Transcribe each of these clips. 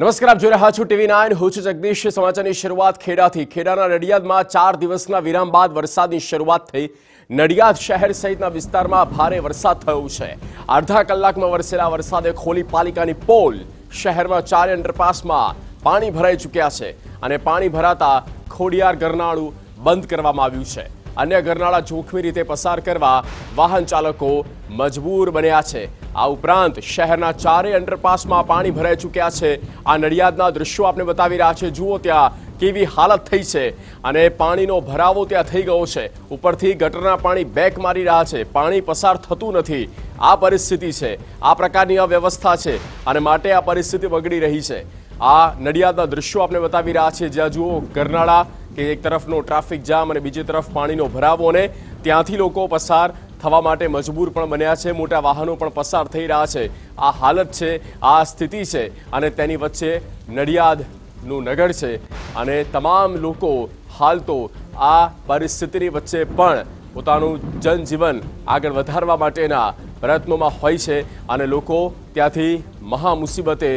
નમસ્કાર આપ જોઈ રહ્યા છો ટીવી નાઇન હું છું જગદીશ સમાચારની શરૂઆત ખેડાથી ખેડાના નડિયાદમાં ચાર દિવસના વિરામ બાદ વરસાદની શરૂઆત થઈ નડિયાદ શહેર સહિતના વિસ્તારમાં ભારે વરસાદ થયો છે અડધા કલાકમાં વરસેલા વરસાદે ખોલી પાલિકાની પોલ શહેરમાં ચારે અંડરપાસમાં પાણી ભરાઈ ચૂક્યા છે અને પાણી ભરાતા ખોડિયાર ગરનાળું બંધ કરવામાં આવ્યું છે અન્ય ઘરનાળા જોખમી રીતે પસાર કરવા વાહન ચાલકો મજબૂર બન્યા છે આ ઉપરાંત શહેરના ચારે અંડરપાસમાં પાણી ભરાઈ ચૂક્યા છે આ નડિયાદના દૃશ્યો આપણે બતાવી રહ્યા છે જુઓ ત્યાં કેવી હાલત થઈ છે અને પાણીનો ભરાવો ત્યાં થઈ ગયો છે ઉપરથી ગટરના પાણી બેક મારી રહ્યા છે પાણી પસાર થતું નથી આ પરિસ્થિતિ છે આ પ્રકારની અવ્યવસ્થા છે અને માટે આ પરિસ્થિતિ બગડી રહી છે આ નડિયાદના દ્રશ્યો આપણે બતાવી રહ્યા છે જ્યાં જુઓ કરનાળા કે એક તરફનો ટ્રાફિક જામ અને બીજી તરફ પાણીનો ભરાવો અને ત્યાંથી લોકો પસાર થવા માટે મજબૂર પણ બન્યા છે મોટા વાહનો પણ પસાર થઈ રહ્યા છે આ હાલત છે આ સ્થિતિ છે અને તેની વચ્ચે નડિયાદનું નગર છે અને તમામ લોકો હાલ તો આ પરિસ્થિતિની વચ્ચે પણ પોતાનું જનજીવન આગળ વધારવા માટેના પ્રયત્નોમાં હોય છે અને લોકો ત્યાંથી મહામુસીબતે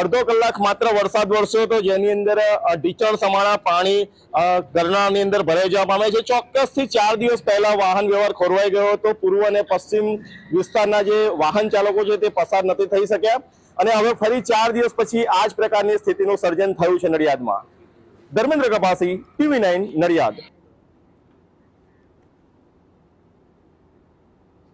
અડધો કલાક માત્ર વરસાદ વરસ્યો હતો જેની અંદર ઢીચણ સમાણા પાણી ગરનાળની અંદર ભરાઈ જવા પામે છે ચોક્કસથી ચાર દિવસ પહેલા વાહન વ્યવહાર ખોરવાઈ ગયો હતો પૂર્વ અને પશ્ચિમ વિસ્તારના જે વાહન ચાલકો છે તે પસાર નથી થઈ શક્યા અને હવે ફરી ચાર દિવસ પછી આ જ પ્રકારની સ્થિતિનું સર્જન થયું છે નડિયાદમાં ધર્મેન્દ્ર કપાસી ટીવી નાઇન નડિયાદ